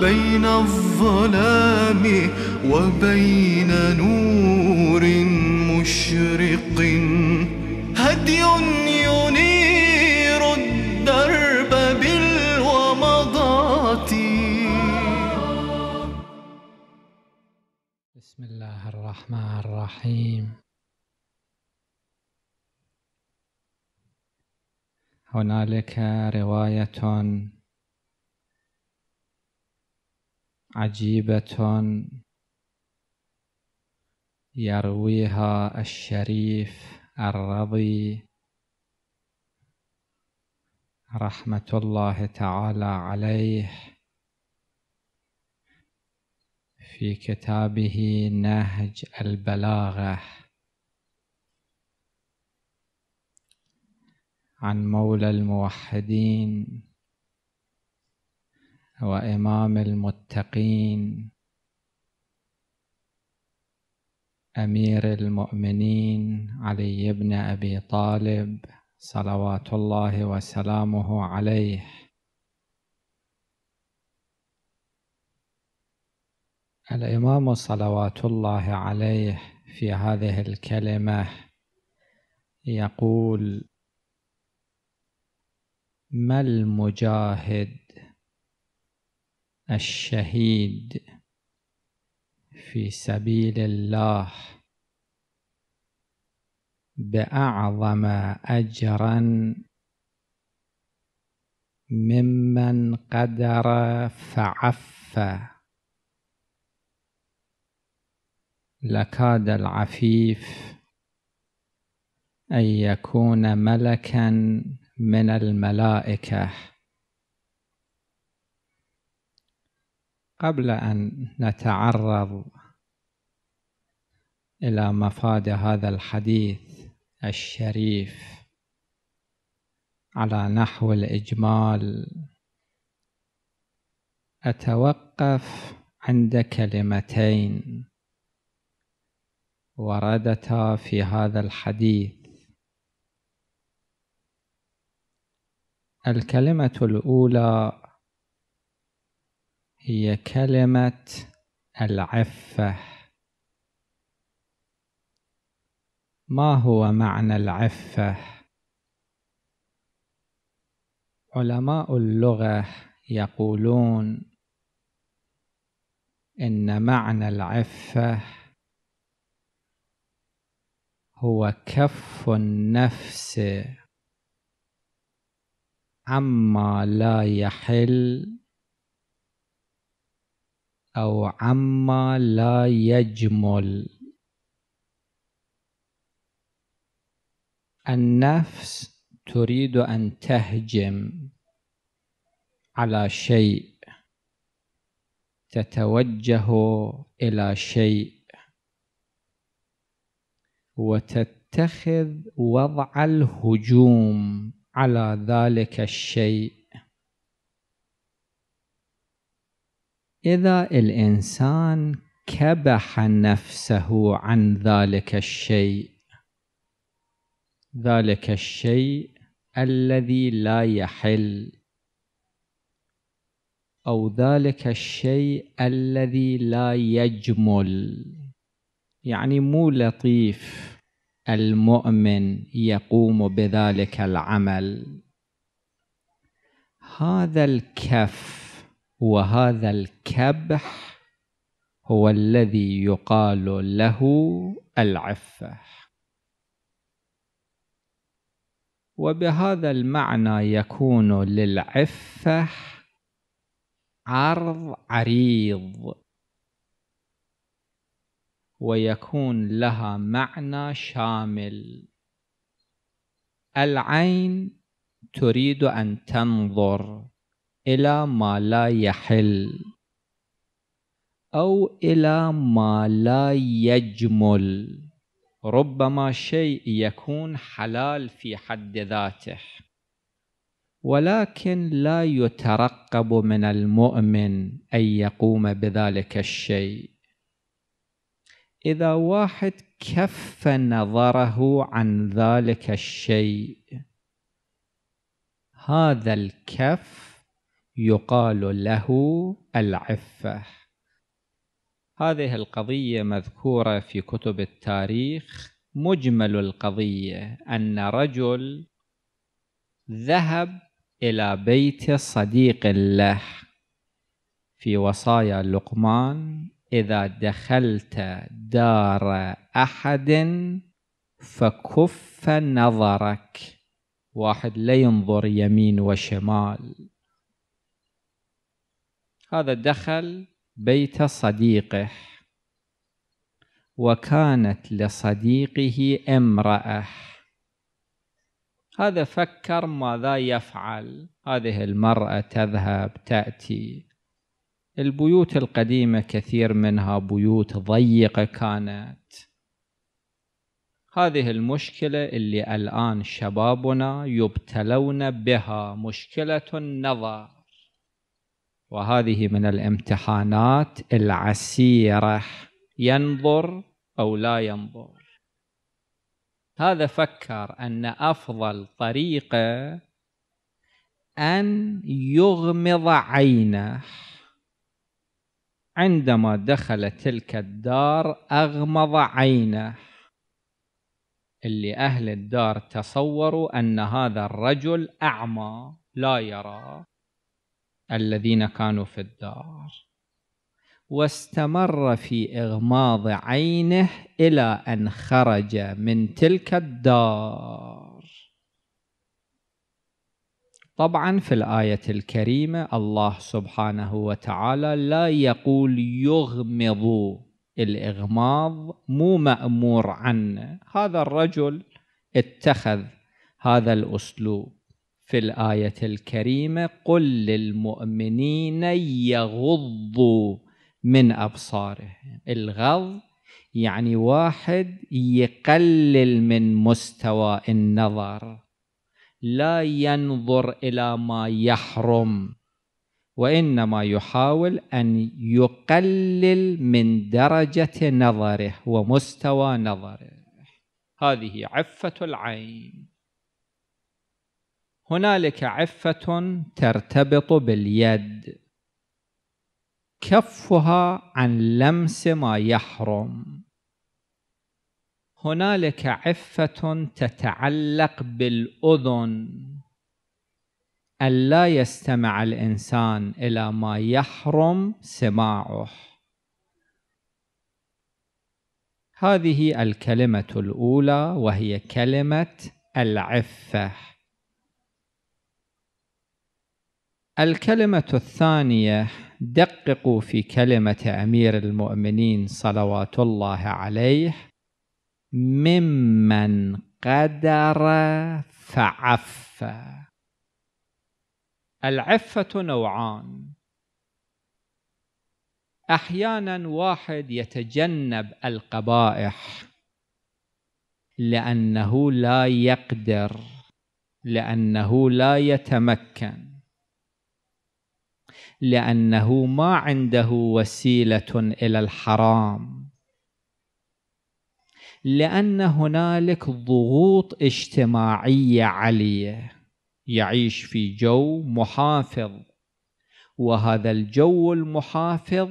بين الظلام وبين نور مشرق هدي ينير الدرب بالومضات بسم الله الرحمن الرحيم هنالك روايه عجيبة يرويها الشريف الرضي رحمة الله تعالى عليه في كتابه نهج البلاغة عن مولى الموحدين وإمام المتقين أمير المؤمنين علي بن أبي طالب صلوات الله وسلامه عليه الإمام صلوات الله عليه في هذه الكلمة يقول ما المجاهد الشهيد في سبيل الله باعظم اجرا ممن قدر فعف لكاد العفيف ان يكون ملكا من الملائكه قبل أن نتعرض إلى مفاد هذا الحديث الشريف على نحو الإجمال أتوقف عند كلمتين وردتا في هذا الحديث الكلمة الأولى هي كلمة العفة ما هو معنى العفة؟ علماء اللغة يقولون إن معنى العفة هو كف النفس عما لا يحل أو عما لا يجمل النفس تريد أن تهجم على شيء تتوجه إلى شيء وتتخذ وضع الهجوم على ذلك الشيء إذا الإنسان كبح نفسه عن ذلك الشيء ذلك الشيء الذي لا يحل أو ذلك الشيء الذي لا يجمل يعني مو لطيف المؤمن يقوم بذلك العمل هذا الكف وهذا الكبح هو الذي يقال له العفه وبهذا المعنى يكون للعفه عرض عريض ويكون لها معنى شامل العين تريد ان تنظر إلى ما لا يحل أو إلى ما لا يجمل ربما شيء يكون حلال في حد ذاته ولكن لا يترقب من المؤمن أن يقوم بذلك الشيء إذا واحد كف نظره عن ذلك الشيء هذا الكف يقال له العفة هذه القضية مذكورة في كتب التاريخ مجمل القضية أن رجل ذهب إلى بيت صديق له في وصايا لقمان إذا دخلت دار أحد فكف نظرك واحد لا ينظر يمين وشمال هذا دخل بيت صديقه وكانت لصديقه امرأة هذا فكر ماذا يفعل هذه المرأة تذهب تأتي البيوت القديمة كثير منها بيوت ضيقة كانت هذه المشكلة اللي الآن شبابنا يبتلون بها مشكلة النظر وهذه من الامتحانات العسيرة ينظر أو لا ينظر هذا فكر أن أفضل طريقة أن يغمض عينه عندما دخل تلك الدار أغمض عينه اللي أهل الدار تصوروا أن هذا الرجل أعمى لا يرى الذين كانوا في الدار واستمر في إغماض عينه إلى أن خرج من تلك الدار طبعا في الآية الكريمة الله سبحانه وتعالى لا يقول يغمض الإغماض مو مأمور عنه هذا الرجل اتخذ هذا الأسلوب في الآية الكريمة قل للمؤمنين يغضوا من أبصارهم الغض يعني واحد يقلل من مستوى النظر لا ينظر إلى ما يحرم وإنما يحاول أن يقلل من درجة نظره ومستوى نظره هذه عفة العين هنالك عفة ترتبط باليد كفها عن لمس ما يحرم هنالك عفة تتعلق بالأذن ألا يستمع الإنسان إلى ما يحرم سماعه هذه الكلمة الأولى وهي كلمة العفة الكلمة الثانية دققوا في كلمة أمير المؤمنين صلوات الله عليه ممن قدر فعف العفة نوعان أحيانا واحد يتجنب القبائح لأنه لا يقدر لأنه لا يتمكن لأنه ما عنده وسيلة إلى الحرام لأن هنالك ضغوط اجتماعية عالية يعيش في جو محافظ وهذا الجو المحافظ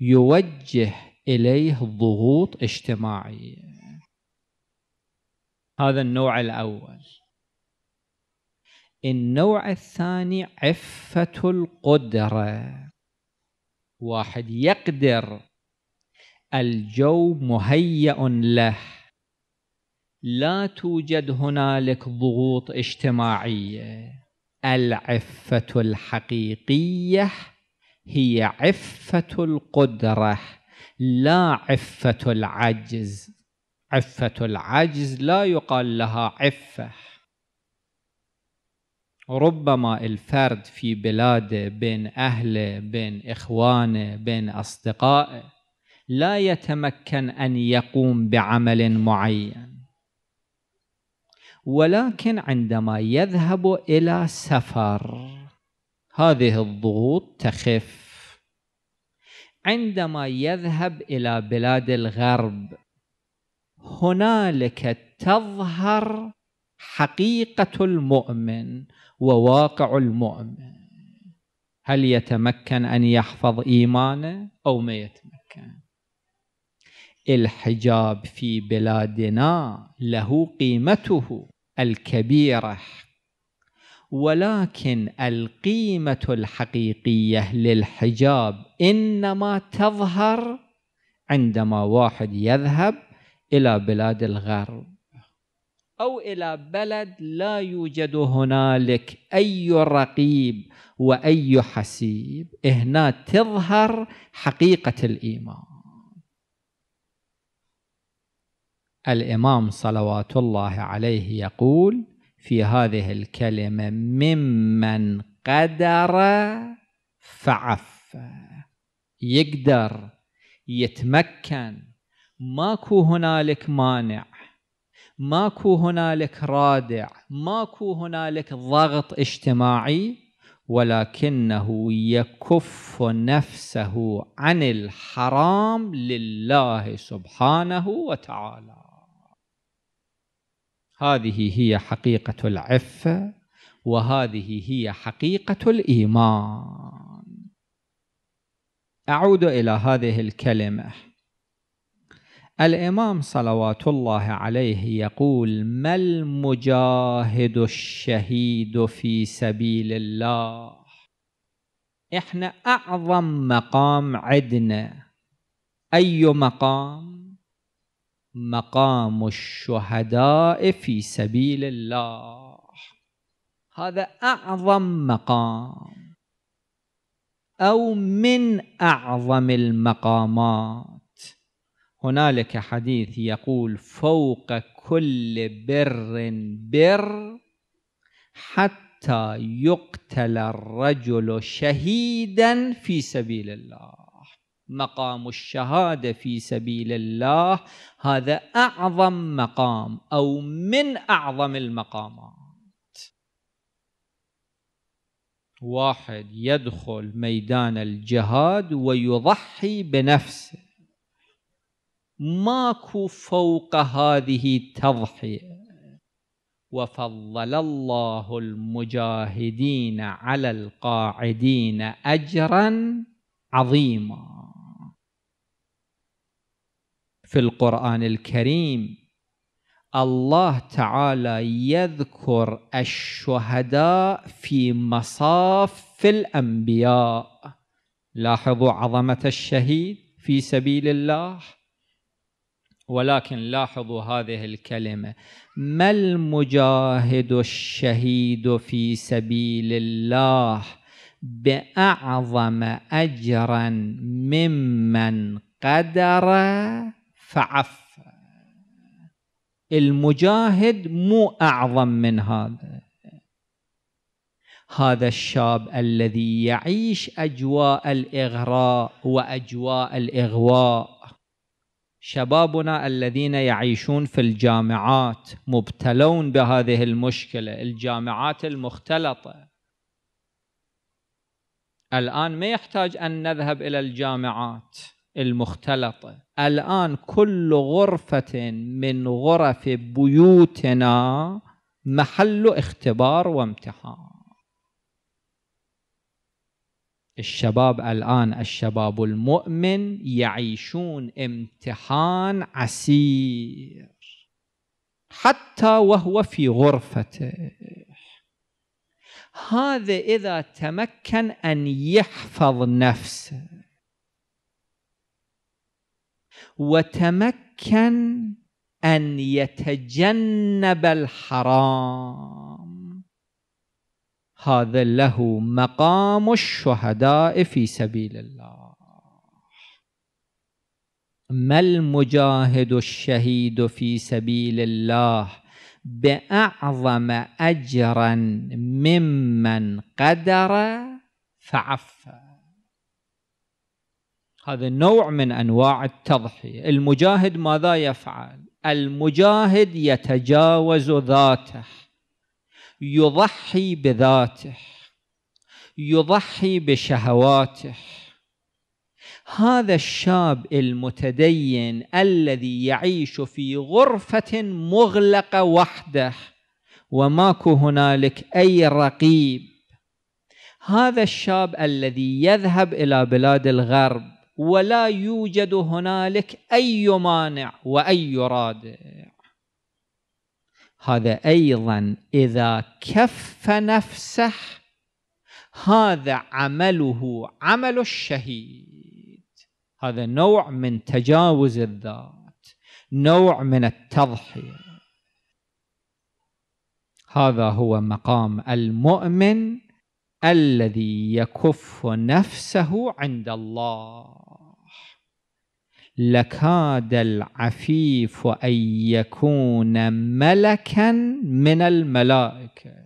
يوجه إليه ضغوط اجتماعية هذا النوع الأول النوع الثاني عفة القدرة واحد يقدر الجو مهيأ له لا توجد هنالك ضغوط اجتماعية العفة الحقيقية هي عفة القدرة لا عفة العجز عفة العجز لا يقال لها عفة ربما الفرد في بلاده بين أهله بين إخوانه بين أصدقائه لا يتمكن أن يقوم بعمل معين ولكن عندما يذهب إلى سفر هذه الضغوط تخف عندما يذهب إلى بلاد الغرب هنالك تظهر حقيقة المؤمن وواقع المؤمن هل يتمكن أن يحفظ إيمانه أو ما يتمكن الحجاب في بلادنا له قيمته الكبيرة ولكن القيمة الحقيقية للحجاب إنما تظهر عندما واحد يذهب إلى بلاد الغرب أو إلى بلد لا يوجد هنالك أي رقيب وأي حسيب هنا تظهر حقيقة الإيمان الإمام صلوات الله عليه يقول في هذه الكلمة ممن قدر فعف يقدر يتمكن ماكو هنالك مانع ماكو هنالك رادع ماكو هنالك ضغط اجتماعي ولكنه يكف نفسه عن الحرام لله سبحانه وتعالى هذه هي حقيقة العفة وهذه هي حقيقة الإيمان أعود إلى هذه الكلمة الإمام صلوات الله عليه يقول ما المجاهد الشهيد في سبيل الله إحنا أعظم مقام عدنا أي مقام مقام الشهداء في سبيل الله هذا أعظم مقام أو من أعظم المقامات هنالك حديث يقول فوق كل بر بر حتى يقتل الرجل شهيدا في سبيل الله مقام الشهاده في سبيل الله هذا اعظم مقام او من اعظم المقامات واحد يدخل ميدان الجهاد ويضحي بنفسه ماكو فوق هذه تضحية وفضل الله المجاهدين على القاعدين أجرا عظيما في القرآن الكريم الله تعالى يذكر الشهداء في مصاف الأنبياء لاحظوا عظمة الشهيد في سبيل الله ولكن لاحظوا هذه الكلمة ما المجاهد الشهيد في سبيل الله بأعظم أجرا ممن قدر فعف المجاهد مو أعظم من هذا هذا الشاب الذي يعيش أجواء الإغراء وأجواء الإغواء شبابنا الذين يعيشون في الجامعات مبتلون بهذه المشكلة الجامعات المختلطة الآن ما يحتاج أن نذهب إلى الجامعات المختلطة الآن كل غرفة من غرف بيوتنا محل اختبار وامتحان الشباب الآن الشباب المؤمن يعيشون امتحان عسير حتى وهو في غرفته هذا إذا تمكن أن يحفظ نفسه وتمكن أن يتجنب الحرام هذا له مقام الشهداء في سبيل الله ما المجاهد الشهيد في سبيل الله بأعظم أجرا ممن قدر فعفى هذا نوع من أنواع التضحية المجاهد ماذا يفعل؟ المجاهد يتجاوز ذاته يضحي بذاته يضحي بشهواته هذا الشاب المتدين الذي يعيش في غرفة مغلقة وحده وماكو هنالك أي رقيب هذا الشاب الذي يذهب إلى بلاد الغرب ولا يوجد هنالك أي مانع وأي رادع هذا أيضا إذا كف نفسه هذا عمله عمل الشهيد هذا نوع من تجاوز الذات نوع من التضحية هذا هو مقام المؤمن الذي يكف نفسه عند الله لكاد العفيف أن يكون ملكا من الملائكة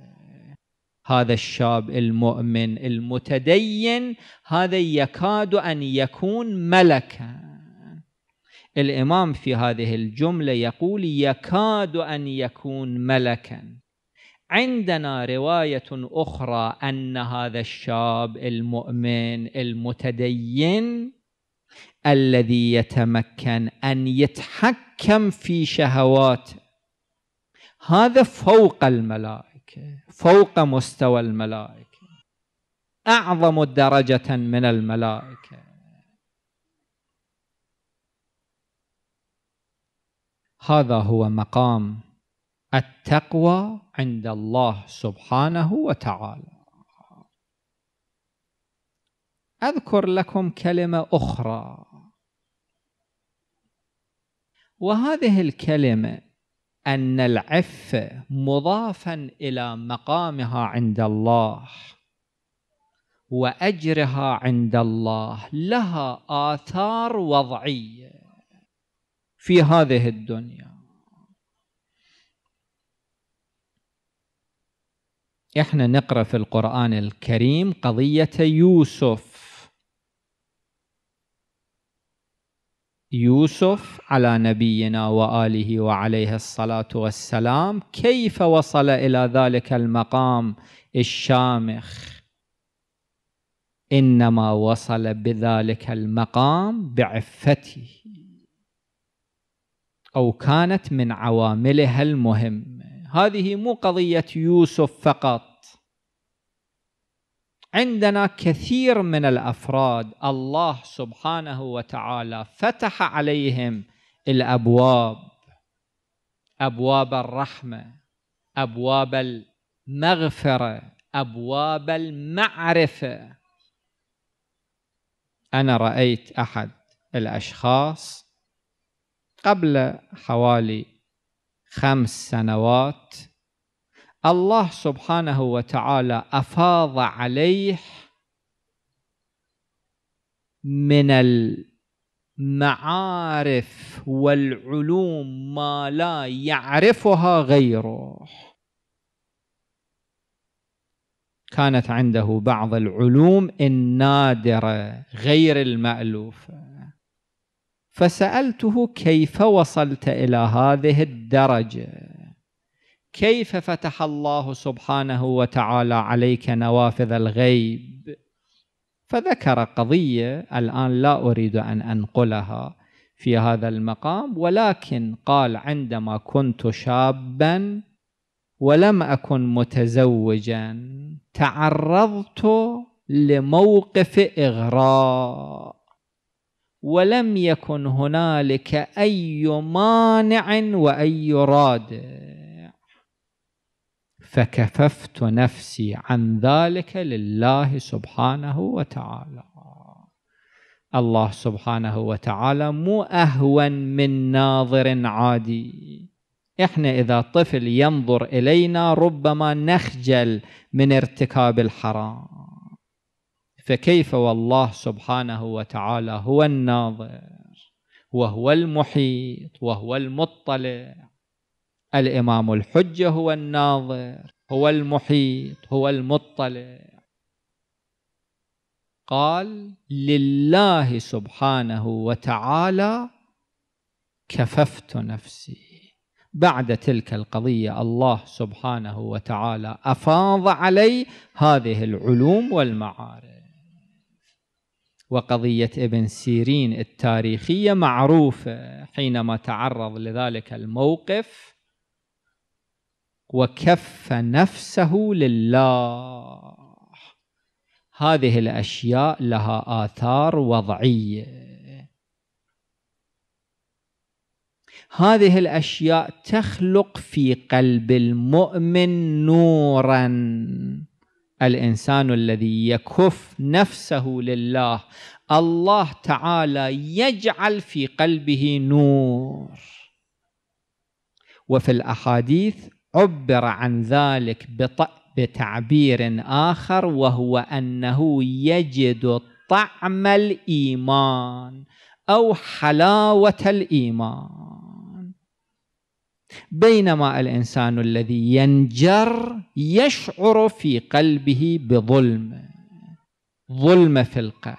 هذا الشاب المؤمن المتدين هذا يكاد أن يكون ملكا الإمام في هذه الجملة يقول يكاد أن يكون ملكا عندنا رواية أخرى أن هذا الشاب المؤمن المتدين الذي يتمكن أن يتحكم في شهواته هذا فوق الملائكة فوق مستوى الملائكة أعظم درجة من الملائكة هذا هو مقام التقوى عند الله سبحانه وتعالى أذكر لكم كلمة أخرى وهذه الكلمة أن العفة مضافا إلى مقامها عند الله وأجرها عند الله لها آثار وضعية في هذه الدنيا احنا نقرأ في القرآن الكريم قضية يوسف يوسف على نبينا واله وعليه الصلاه والسلام كيف وصل الى ذلك المقام الشامخ انما وصل بذلك المقام بعفته او كانت من عواملها المهمه هذه مو قضيه يوسف فقط عندنا كثير من الافراد الله سبحانه وتعالى فتح عليهم الابواب ابواب الرحمه ابواب المغفره ابواب المعرفه انا رايت احد الاشخاص قبل حوالي خمس سنوات الله سبحانه وتعالى أفاض عليه من المعارف والعلوم ما لا يعرفها غيره كانت عنده بعض العلوم النادرة غير المألوفة فسألته كيف وصلت إلى هذه الدرجة كيف فتح الله سبحانه وتعالى عليك نوافذ الغيب فذكر قضية الآن لا أريد أن أنقلها في هذا المقام ولكن قال عندما كنت شابا ولم أكن متزوجا تعرضت لموقف إغراء ولم يكن هنالك أي مانع وأي رادع فكففت نفسي عن ذلك لله سبحانه وتعالى الله سبحانه وتعالى مو أهون من ناظر عادي احنا اذا طفل ينظر الينا ربما نخجل من ارتكاب الحرام فكيف والله سبحانه وتعالى هو الناظر وهو المحيط وهو المطلع الإمام الحجة هو الناظر هو المحيط هو المطلع قال لله سبحانه وتعالى كففت نفسي بعد تلك القضية الله سبحانه وتعالى أفاض علي هذه العلوم والمعارف وقضية ابن سيرين التاريخية معروفة حينما تعرض لذلك الموقف وكف نفسه لله هذه الأشياء لها آثار وضعية هذه الأشياء تخلق في قلب المؤمن نورا الإنسان الذي يكف نفسه لله الله تعالى يجعل في قلبه نور وفي الأحاديث عبر عن ذلك بتعبير آخر وهو أنه يجد طعم الإيمان أو حلاوة الإيمان بينما الإنسان الذي ينجر يشعر في قلبه بظلم ظلم في القلب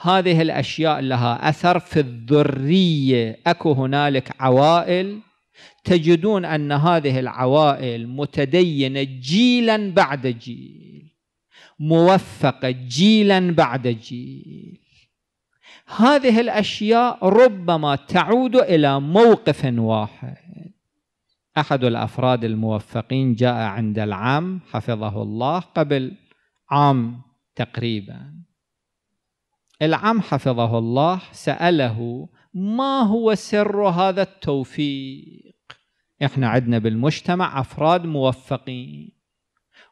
هذه الأشياء لها أثر في الذرية أكو هنالك عوائل تجدون أن هذه العوائل متدينة جيلا بعد جيل موفقة جيلا بعد جيل هذه الأشياء ربما تعود إلى موقف واحد أحد الأفراد الموفقين جاء عند العام حفظه الله قبل عام تقريبا العم حفظه الله سأله ما هو سر هذا التوفيق احنا عندنا بالمجتمع افراد موفقين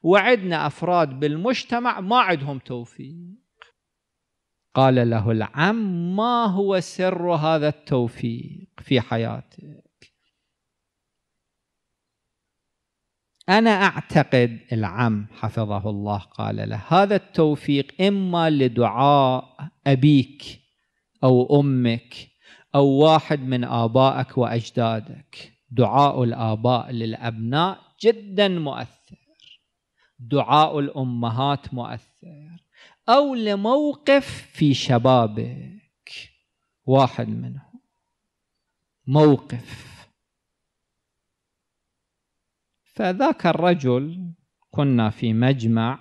وعندنا افراد بالمجتمع ما عندهم توفيق قال له العم ما هو سر هذا التوفيق في حياتك انا اعتقد العم حفظه الله قال له هذا التوفيق اما لدعاء ابيك او امك أو واحد من آبائك وأجدادك دعاء الآباء للأبناء جدا مؤثر دعاء الأمهات مؤثر أو لموقف في شبابك واحد منهم موقف فذاك الرجل كنا في مجمع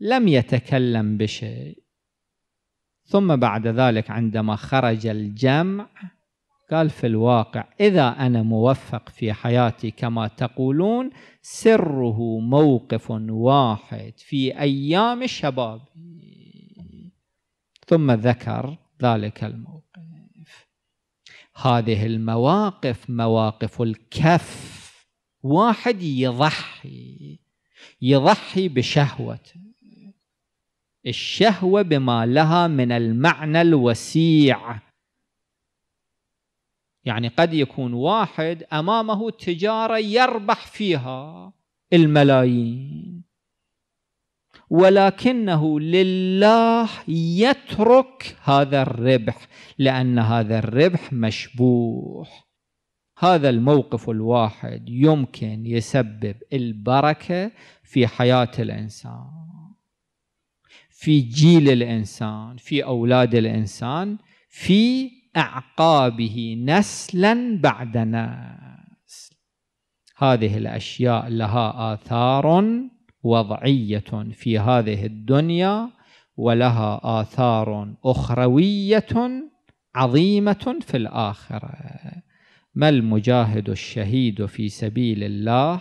لم يتكلم بشيء ثم بعد ذلك عندما خرج الجمع قال في الواقع إذا أنا موفق في حياتي كما تقولون سره موقف واحد في أيام الشباب ثم ذكر ذلك الموقف هذه المواقف مواقف الكف واحد يضحي يضحي بشهوته الشهوة بما لها من المعنى الوسيع يعني قد يكون واحد أمامه تجارة يربح فيها الملايين ولكنه لله يترك هذا الربح لأن هذا الربح مشبوح هذا الموقف الواحد يمكن يسبب البركة في حياة الإنسان في جيل الإنسان في أولاد الإنسان في أعقابه نسلا بعد نسل هذه الأشياء لها آثار وضعية في هذه الدنيا ولها آثار أخروية عظيمة في الآخرة ما المجاهد الشهيد في سبيل الله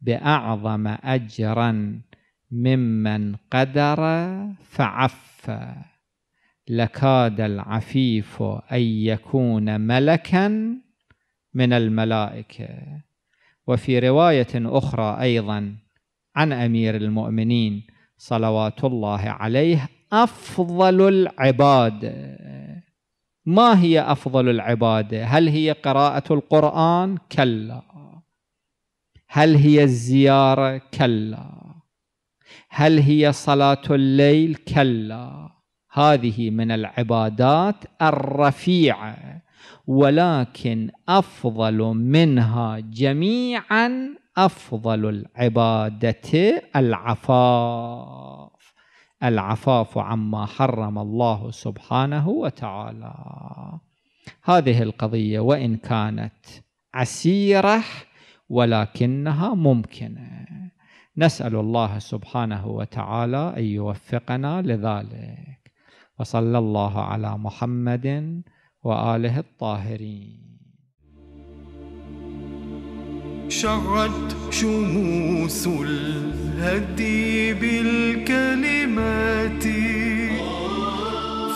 بأعظم أجرا ممن قدر فعف لكاد العفيف أن يكون ملكا من الملائكة وفي رواية أخرى أيضا عن أمير المؤمنين صلوات الله عليه أفضل العباد ما هي أفضل العبادة؟ هل هي قراءة القرآن؟ كلا هل هي الزيارة؟ كلا هل هي صلاة الليل؟ كلا هذه من العبادات الرفيعة ولكن أفضل منها جميعا أفضل العبادة العفاف العفاف عما حرم الله سبحانه وتعالى هذه القضية وإن كانت عسيرة ولكنها ممكنة نسأل الله سبحانه وتعالى أن يوفقنا لذلك وصلى الله على محمد وآله الطاهرين شعت شموس الهدي بالكلمات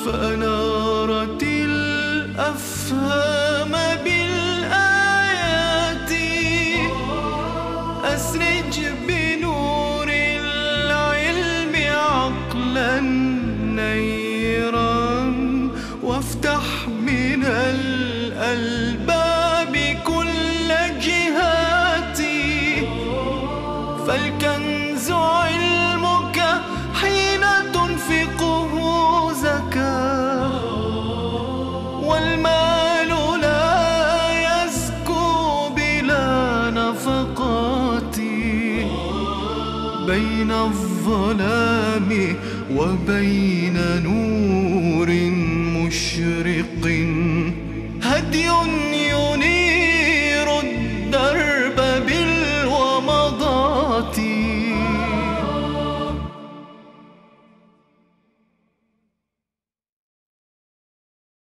فأنارت الأفهام بالآيات أسرج بالآيات وبين